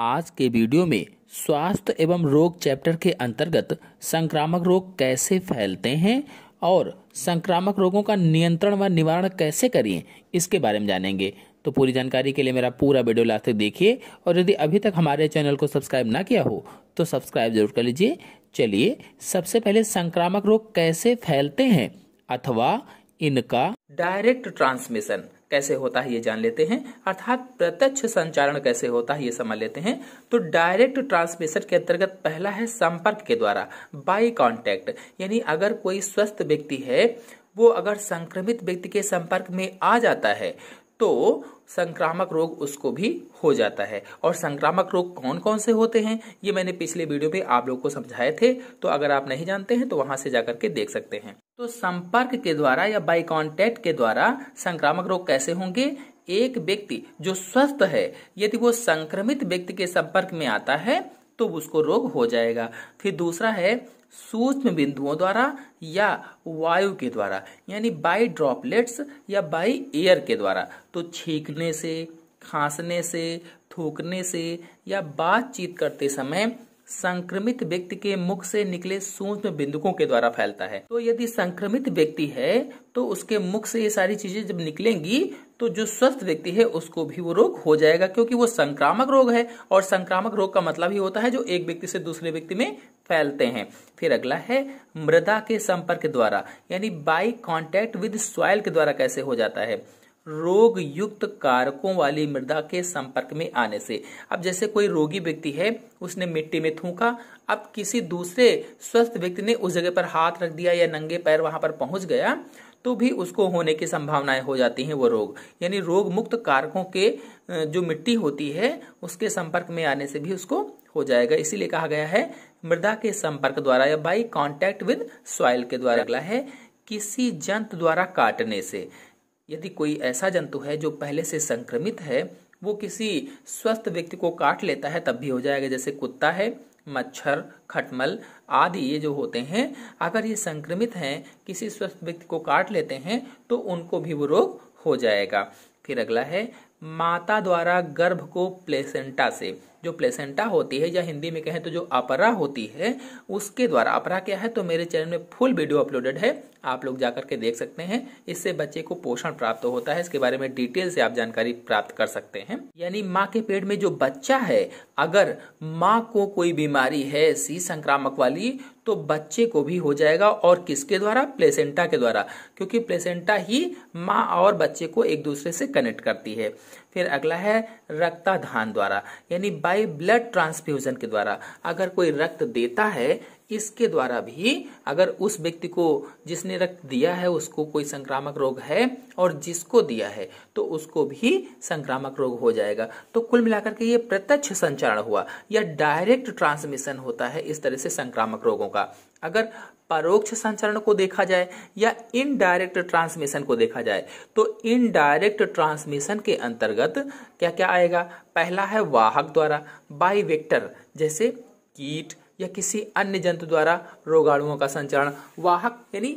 आज के वीडियो में स्वास्थ्य एवं रोग चैप्टर के अंतर्गत संक्रामक रोग कैसे फैलते हैं और संक्रामक रोगों का नियंत्रण व निवारण कैसे करें इसके बारे में जानेंगे तो पूरी जानकारी के लिए मेरा पूरा वीडियो लास्ट तक देखिए और यदि अभी तक हमारे चैनल को सब्सक्राइब ना किया हो तो सब्सक्राइब जरूर कर लीजिए चलिए सबसे पहले संक्रामक रोग कैसे फैलते हैं अथवा इनका डायरेक्ट ट्रांसमिशन कैसे होता है ये जान लेते हैं अर्थात प्रत्यक्ष संचारण कैसे होता है ये समझ लेते हैं तो डायरेक्ट ट्रांसमिशन के अंतर्गत पहला है संपर्क के द्वारा बाई कॉन्टैक्ट यानी अगर कोई स्वस्थ व्यक्ति है वो अगर संक्रमित व्यक्ति के संपर्क में आ जाता है तो संक्रामक रोग उसको भी हो जाता है और संक्रामक रोग कौन कौन से होते हैं ये मैंने पिछले वीडियो में आप लोग को समझाए थे तो अगर आप नहीं जानते हैं तो वहां से जाकर के देख सकते हैं तो संपर्क के द्वारा या बाई कॉन्टेक्ट के द्वारा संक्रामक रोग कैसे होंगे एक व्यक्ति जो स्वस्थ है यदि वो संक्रमित व्यक्ति के संपर्क में आता है तो उसको रोग हो जाएगा फिर दूसरा है सूक्ष्म बिंदुओं द्वारा या वायु के द्वारा यानी बाई ड्रॉपलेट्स या बाई एयर के द्वारा तो छींकने से खांसने से थूकने से या बातचीत करते समय संक्रमित व्यक्ति के मुख से निकले सूक्ष्म बिंदुकों के द्वारा फैलता है तो यदि संक्रमित व्यक्ति है तो उसके मुख से ये सारी चीजें जब निकलेंगी तो जो स्वस्थ व्यक्ति है उसको भी वो रोग हो जाएगा क्योंकि वो संक्रामक रोग है और संक्रामक रोग का मतलब ही होता है जो एक व्यक्ति से दूसरे व्यक्ति में फैलते हैं फिर अगला है मृदा के संपर्क द्वारा यानी बाई कॉन्टैक्ट विद सॉयल के द्वारा कैसे हो जाता है रोग युक्त कारकों वाली मृदा के संपर्क में आने से अब जैसे कोई रोगी व्यक्ति है उसने मिट्टी में थूका अब किसी दूसरे स्वस्थ व्यक्ति ने उस जगह पर हाथ रख दिया या नंगे पैर वहां पर पहुंच गया तो भी उसको होने की संभावनाएं हो जाती हैं वो रोग यानी रोग मुक्त कारकों के जो मिट्टी होती है उसके संपर्क में आने से भी उसको हो जाएगा इसीलिए कहा गया है मृदा के संपर्क द्वारा या बाई कॉन्टेक्ट विद सॉइल के द्वारा अगला है किसी जंत द्वारा काटने से यदि कोई ऐसा जंतु है जो पहले से संक्रमित है वो किसी स्वस्थ व्यक्ति को काट लेता है तब भी हो जाएगा जैसे कुत्ता है मच्छर खटमल आदि ये जो होते हैं अगर ये संक्रमित हैं किसी स्वस्थ व्यक्ति को काट लेते हैं तो उनको भी वो रोग हो जाएगा फिर अगला है माता द्वारा गर्भ को प्लेसेंटा से जो प्लेसेंटा होती है या हिंदी में कहें तो जो अपरा होती है उसके द्वारा अपरा क्या है तो मेरे चैनल में फुल वीडियो अपलोडेड है आप लोग जाकर के देख सकते हैं इससे बच्चे को पोषण प्राप्त होता है इसके बारे में डिटेल से आप जानकारी प्राप्त कर सकते हैं यानी माँ के पेट में जो बच्चा है अगर माँ को कोई बीमारी है सी संक्रामक वाली तो बच्चे को भी हो जाएगा और किसके द्वारा प्लेसेंटा के द्वारा क्योंकि प्लेसेंटा ही माँ और बच्चे को एक दूसरे से कनेक्ट करती है फिर अगला है रक्ताधान द्वारा यानी बाय ब्लड ट्रांसफ्यूजन के द्वारा अगर कोई रक्त देता है इसके द्वारा भी अगर उस व्यक्ति को जिसने रक्त दिया है उसको कोई संक्रामक रोग है और जिसको दिया है तो उसको भी संक्रामक रोग हो जाएगा तो कुल मिलाकर के ये प्रत्यक्ष संचारण हुआ या डायरेक्ट ट्रांसमिशन होता है इस तरह से संक्रामक रोगों का अगर परोक्ष संचरण को देखा जाए या इनडायरेक्ट ट्रांसमिशन को देखा जाए तो इनडायरेक्ट ट्रांसमिशन के अंतर्गत क्या क्या आएगा पहला है वाहक द्वारा बाई वेक्टर जैसे कीट या किसी अन्य जंतु द्वारा रोगाणुओं का संचरण वाहक यानी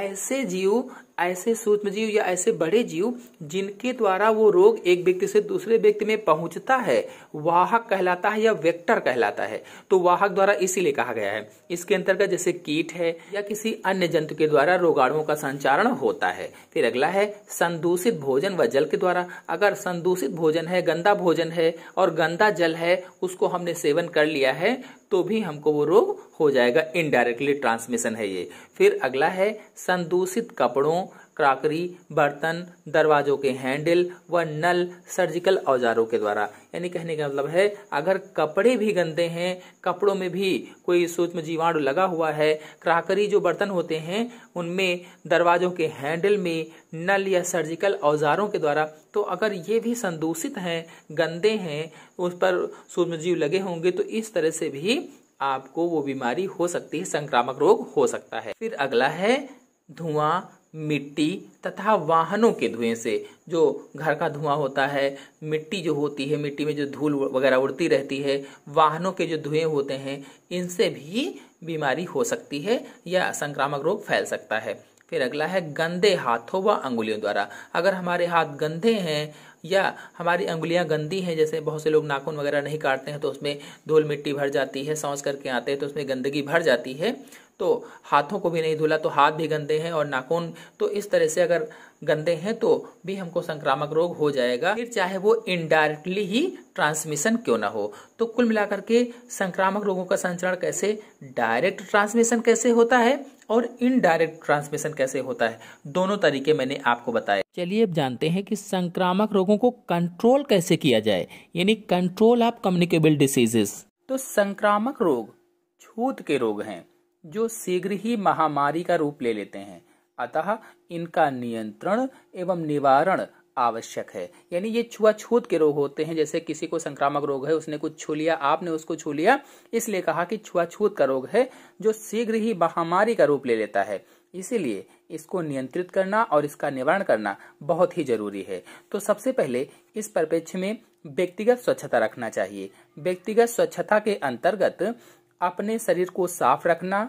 ऐसे जीव ऐसे सूक्ष्म जीव या ऐसे बड़े जीव जिनके द्वारा वो रोग एक व्यक्ति से दूसरे व्यक्ति में पहुंचता है वाहक कहलाता है या वेक्टर कहलाता है तो वाहक द्वारा इसीलिए कहा गया है इसके अंतर्गत जैसे कीट है या किसी अन्य जंतु के द्वारा रोगाणुओं का संचारण होता है फिर अगला है संदूषित भोजन व जल के द्वारा अगर संदूषित भोजन है गंदा भोजन है और गंदा जल है उसको हमने सेवन कर लिया है तो भी हमको वो रोग हो जाएगा इनडायरेक्टली ट्रांसमिशन है ये फिर अगला है संदूषित कपड़ों क्राकरी बर्तन दरवाजों के हैंडल व नल सर्जिकल औजारों के द्वारा यानी कहने का मतलब है अगर कपड़े भी गंदे हैं कपड़ों में भी कोई सूक्ष्म जीवाणु लगा हुआ है क्राकरी जो बर्तन होते हैं उनमें दरवाजों के हैंडल में नल या सर्जिकल औजारों के द्वारा तो अगर ये भी संदूषित हैं गंदे हैं उस पर सूक्ष्म जीव लगे होंगे तो इस तरह से भी आपको वो बीमारी हो सकती है संक्रामक रोग हो सकता है फिर अगला है धुआं मिट्टी तथा वाहनों के धुएं से जो घर का धुआं होता है मिट्टी जो होती है मिट्टी में जो धूल वगैरह उड़ती रहती है वाहनों के जो धुएं होते हैं इनसे भी बीमारी हो सकती है या संक्रामक रोग फैल सकता है फिर अगला है गंदे हाथों व अंगुलियों द्वारा अगर हमारे हाथ गंदे हैं या हमारी अंगुलियां गंदी हैं जैसे बहुत से लोग नाखून वगैरह नहीं काटते हैं तो उसमें धूल मिट्टी भर जाती है सौंस करके आते हैं तो उसमें गंदगी भर जाती है तो हाथों को भी नहीं धुला तो हाथ भी गंदे हैं और नाखून तो इस तरह से अगर गंदे हैं तो भी हमको संक्रामक रोग हो जाएगा फिर चाहे वो इनडायरेक्टली ही ट्रांसमिशन क्यों ना हो तो कुल मिलाकर के संक्रामक रोगों का संचरण कैसे डायरेक्ट ट्रांसमिशन कैसे होता है और इनडायरेक्ट ट्रांसमिशन कैसे होता है दोनों तरीके मैंने आपको बताए चलिए अब जानते हैं कि संक्रामक रोगों को कंट्रोल कैसे किया जाए यानी कंट्रोल ऑफ कम्युनिकेबल डिसीजेस तो संक्रामक रोग छूत के रोग हैं जो शीघ्र ही महामारी का रूप ले लेते हैं अतः इनका नियंत्रण एवं निवारण आवश्यक है यानी ये छुआछूत के रोग होते हैं जैसे किसी को संक्रामक रोग है उसने कुछ छू लिया आपने उसको छू लिया इसलिए कहा कि छुआछूत का रोग है जो शीघ्र ही महामारी का रूप ले लेता है इसीलिए इसको नियंत्रित करना और इसका निवारण करना बहुत ही जरूरी है तो सबसे पहले इस परिप्रेक्ष्य में व्यक्तिगत स्वच्छता रखना चाहिए व्यक्तिगत स्वच्छता के अंतर्गत अपने शरीर को साफ रखना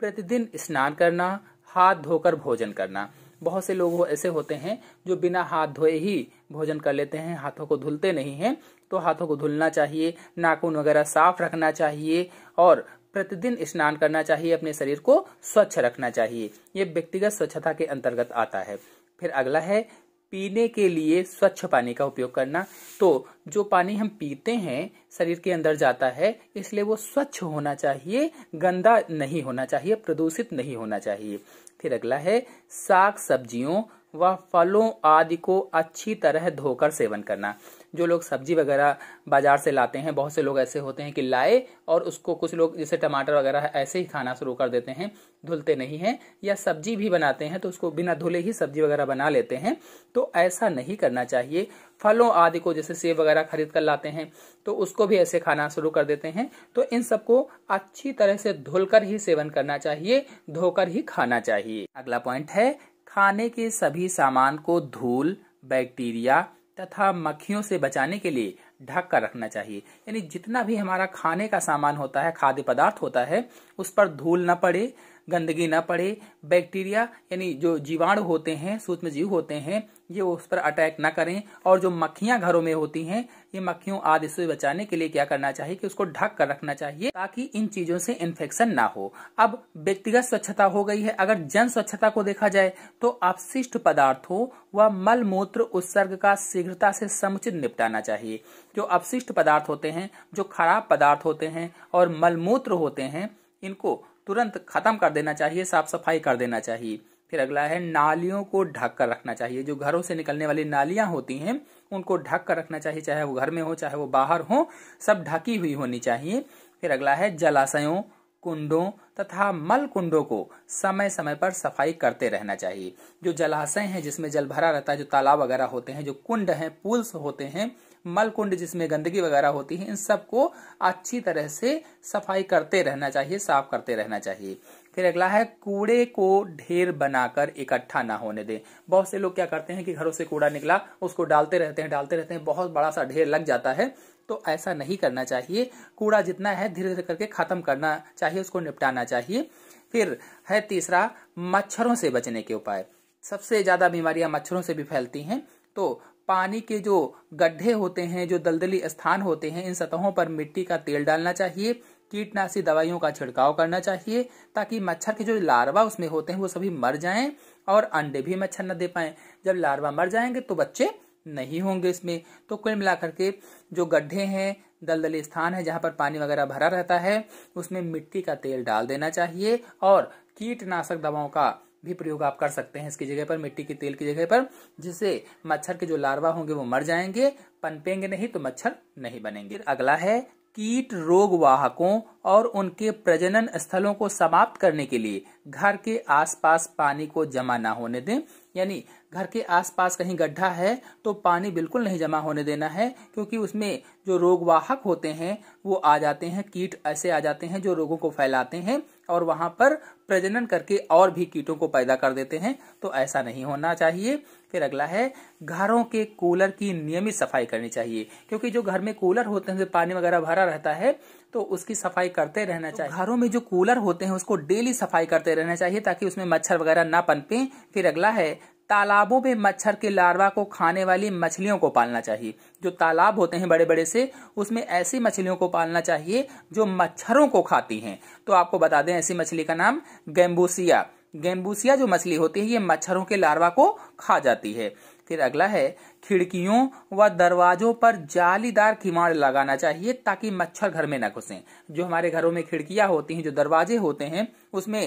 प्रतिदिन स्नान करना हाथ धोकर भोजन करना बहुत से लोग ऐसे होते हैं जो बिना हाथ धोए ही भोजन कर लेते हैं हाथों को धुलते नहीं हैं तो हाथों को धुलना चाहिए नाखून वगैरह साफ रखना चाहिए और प्रतिदिन स्नान करना चाहिए अपने शरीर को स्वच्छ रखना चाहिए ये व्यक्तिगत स्वच्छता के अंतर्गत आता है फिर अगला है पीने के लिए स्वच्छ पानी का उपयोग करना तो जो पानी हम पीते हैं शरीर के अंदर जाता है इसलिए वो स्वच्छ होना चाहिए गंदा नहीं होना चाहिए प्रदूषित नहीं होना चाहिए फिर अगला है साग सब्जियों वह फलों आदि को अच्छी तरह धोकर सेवन करना जो लोग सब्जी वगैरह बाजार से लाते हैं बहुत से लोग ऐसे होते हैं कि लाए और उसको कुछ लोग जैसे टमाटर वगैरह ऐसे ही खाना शुरू कर देते हैं धुलते नहीं हैं या सब्जी भी बनाते हैं तो उसको बिना धुले ही सब्जी वगैरह बना लेते हैं तो ऐसा नहीं करना चाहिए फलों आदि को जैसे सेब वगैरह खरीद कर लाते हैं तो उसको भी ऐसे खाना शुरू कर देते हैं तो इन सबको अच्छी तरह से धुलकर ही सेवन करना चाहिए धोकर ही खाना चाहिए अगला पॉइंट है खाने के सभी सामान को धूल बैक्टीरिया तथा मक्खियों से बचाने के लिए ढक कर रखना चाहिए यानी जितना भी हमारा खाने का सामान होता है खाद्य पदार्थ होता है उस पर धूल न पड़े गंदगी ना पड़े बैक्टीरिया यानी जो जीवाणु होते हैं सूक्ष्म जीव होते हैं ये उस पर अटैक ना करें और जो मक्खियां घरों में होती हैं ये मक्खियों आदि से बचाने के लिए क्या करना चाहिए कि उसको ढक कर रखना चाहिए ताकि इन चीजों से इन्फेक्शन ना हो अब व्यक्तिगत स्वच्छता हो गई है अगर जन स्वच्छता को देखा जाए तो अपशिष्ट पदार्थों व मल मूत्र उत्सर्ग का शीघ्रता से समुचित निपटाना चाहिए जो अपशिष्ट पदार्थ होते हैं जो खराब पदार्थ होते हैं और मलमूत्र होते हैं इनको तुरंत खत्म कर देना चाहिए साफ सफाई कर देना चाहिए फिर अगला है नालियों को ढक कर रखना चाहिए जो घरों से निकलने वाली नालियां होती हैं उनको ढक कर रखना चाहिए चाहे वो घर में हो चाहे वो बाहर हो सब ढकी हुई होनी चाहिए फिर अगला है जलाशयों कुंडों तथा मल कुंडों को समय समय पर सफाई करते रहना चाहिए जो जलाशय हैं जिसमें जल भरा रहता है जो तालाब वगैरह होते हैं जो कुंड हैं पुल्स होते हैं मलकुंड जिसमें गंदगी वगैरह होती है इन सबको अच्छी तरह से सफाई करते रहना चाहिए साफ करते रहना चाहिए फिर अगला है कूड़े को ढेर बनाकर इकट्ठा ना होने दें बहुत से लोग क्या करते हैं कि घरों से कूड़ा निकला उसको डालते रहते हैं डालते रहते हैं बहुत बड़ा सा ढेर लग जाता है तो ऐसा नहीं करना चाहिए कूड़ा जितना है धीरे धीरे करके खत्म करना चाहिए उसको निपटाना चाहिए फिर है तीसरा मच्छरों से बचने के उपाय सबसे ज्यादा बीमारियां मच्छरों से भी फैलती हैं तो पानी के जो गड्ढे होते हैं जो दलदली स्थान होते हैं इन सतहों पर मिट्टी का तेल डालना चाहिए कीटनाशी दवाइयों का छिड़काव करना चाहिए ताकि मच्छर के जो लार्वा उसमें होते हैं वो सभी मर जाएं और अंडे भी मच्छर न दे पाए जब लार्वा मर जाएंगे तो बच्चे नहीं होंगे इसमें तो कुल मिलाकर के जो गड्ढे हैं दलदली स्थान है जहां पर पानी वगैरह भरा रहता है उसमें मिट्टी का तेल डाल देना चाहिए और कीटनाशक दवाओं का भी प्रयोग आप कर सकते हैं इसकी जगह पर मिट्टी के तेल की जगह पर जिससे मच्छर के जो लार्वा होंगे वो मर जाएंगे पनपेंगे नहीं तो मच्छर नहीं बनेंगे अगला है कीट रोग वाहकों और उनके प्रजनन स्थलों को समाप्त करने के लिए घर के आसपास पानी को जमा ना होने दें यानी घर के आसपास कहीं गड्ढा है तो पानी बिल्कुल नहीं जमा होने देना है क्योंकि उसमें जो रोगवाहक होते हैं वो आ जाते हैं कीट ऐसे आ जाते हैं जो रोगों को फैलाते हैं और वहां पर प्रजनन करके और भी कीटों को पैदा कर देते हैं तो ऐसा नहीं होना चाहिए फिर अगला है घरों के कूलर की नियमित सफाई करनी चाहिए क्योंकि जो घर में कूलर होते हैं पानी वगैरह भरा रहता है तो उसकी सफाई करते रहना तो चाहिए घरों में जो कूलर होते हैं उसको डेली सफाई करते रहना चाहिए ताकि उसमें मच्छर वगैरह ना पनपे फिर अगला है तालाबों में मच्छर के लार्वा को खाने वाली मछलियों को पालना चाहिए जो तालाब होते हैं बड़े बड़े से उसमें ऐसी मछलियों को पालना चाहिए जो मच्छरों को खाती हैं तो आपको बता दें ऐसी मछली का नाम गैम्बूसिया गैम्बूसिया जो मछली होती है ये मच्छरों के लार्वा को खा जाती है फिर अगला है खिड़कियों व दरवाजों पर जालीदार किमाड़ लगाना चाहिए ताकि मच्छर घर में न घुसें जो हमारे घरों में खिड़कियां होती हैं जो दरवाजे होते हैं उसमें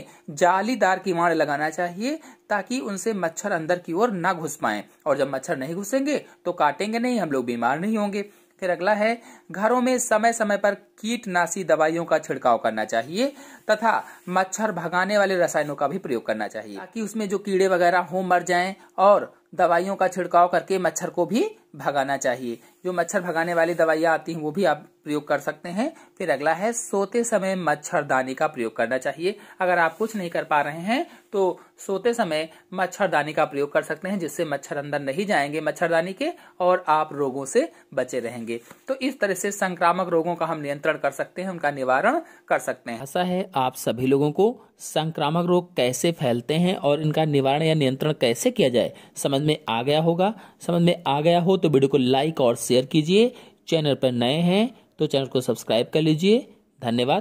जालीदार किमाड़ लगाना चाहिए ताकि उनसे मच्छर अंदर की ओर न घुस पाए और जब मच्छर नहीं घुसेंगे तो काटेंगे नहीं हम लोग बीमार नहीं होंगे फिर अगला है घरों में समय समय पर कीटनाशी दवाइयों का छिड़काव करना चाहिए तथा मच्छर भगाने वाले रसायनों का भी प्रयोग करना चाहिए ताकि उसमें जो कीड़े वगैरह हो मर जाएं और दवाइयों का छिड़काव करके मच्छर को भी भगाना चाहिए जो मच्छर भगाने वाली दवाइयां आती हैं वो भी आप प्रयोग कर सकते हैं फिर अगला है सोते समय मच्छरदानी का प्रयोग करना चाहिए अगर आप कुछ नहीं कर पा रहे हैं तो सोते समय मच्छरदानी का प्रयोग कर सकते हैं जिससे मच्छर अंदर नहीं जाएंगे मच्छरदानी के और आप रोगों से बचे रहेंगे तो इस तरह से संक्रामक रोगों का हम नियंत्रण कर सकते हैं उनका निवारण कर सकते हैं ऐसा है आप सभी लोगों को संक्रामक रोग कैसे फैलते हैं और इनका निवारण या नियंत्रण कैसे किया जाए समझ में आ गया होगा समझ में आ गया हो तो वीडियो को लाइक और शेयर कीजिए चैनल पर नए हैं तो चैनल को सब्सक्राइब कर लीजिए धन्यवाद